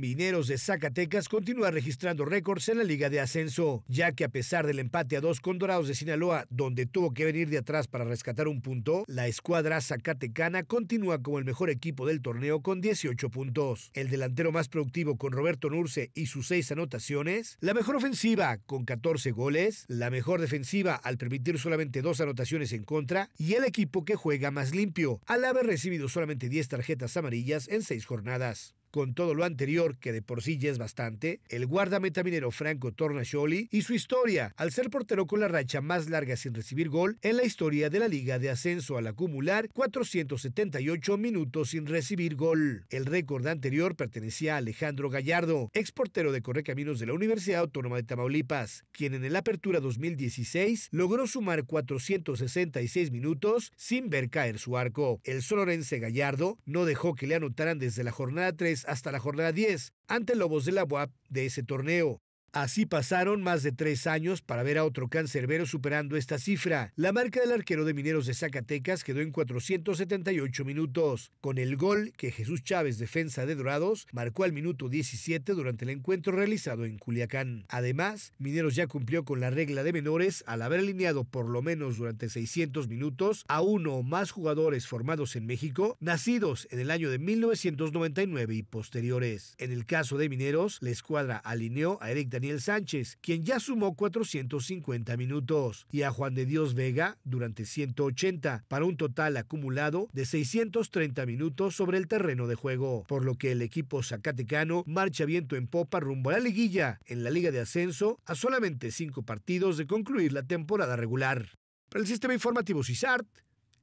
Mineros de Zacatecas continúa registrando récords en la Liga de Ascenso, ya que a pesar del empate a dos con Dorados de Sinaloa, donde tuvo que venir de atrás para rescatar un punto, la escuadra zacatecana continúa como el mejor equipo del torneo con 18 puntos. El delantero más productivo con Roberto Nurce y sus seis anotaciones, la mejor ofensiva con 14 goles, la mejor defensiva al permitir solamente dos anotaciones en contra y el equipo que juega más limpio, al haber recibido solamente 10 tarjetas amarillas en seis jornadas. Con todo lo anterior, que de por sí ya es bastante, el guardameta minero Franco Tornascioli y su historia, al ser portero con la racha más larga sin recibir gol en la historia de la Liga de Ascenso al acumular 478 minutos sin recibir gol. El récord anterior pertenecía a Alejandro Gallardo, ex portero de Correcaminos de la Universidad Autónoma de Tamaulipas, quien en el Apertura 2016 logró sumar 466 minutos sin ver caer su arco. El sonorense Gallardo no dejó que le anotaran desde la jornada 3 hasta la jornada 10 ante Lobos de la UAP de ese torneo. Así pasaron más de tres años para ver a otro cancerbero superando esta cifra. La marca del arquero de Mineros de Zacatecas quedó en 478 minutos, con el gol que Jesús Chávez, defensa de Dorados, marcó al minuto 17 durante el encuentro realizado en Culiacán. Además, Mineros ya cumplió con la regla de menores al haber alineado por lo menos durante 600 minutos a uno o más jugadores formados en México, nacidos en el año de 1999 y posteriores. En el caso de Mineros, la escuadra alineó a Eric Daniel Sánchez, quien ya sumó 450 minutos, y a Juan de Dios Vega durante 180, para un total acumulado de 630 minutos sobre el terreno de juego, por lo que el equipo zacatecano marcha viento en popa rumbo a la liguilla en la Liga de Ascenso a solamente cinco partidos de concluir la temporada regular. Para el Sistema Informativo CISART,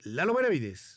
Lalo Benavides.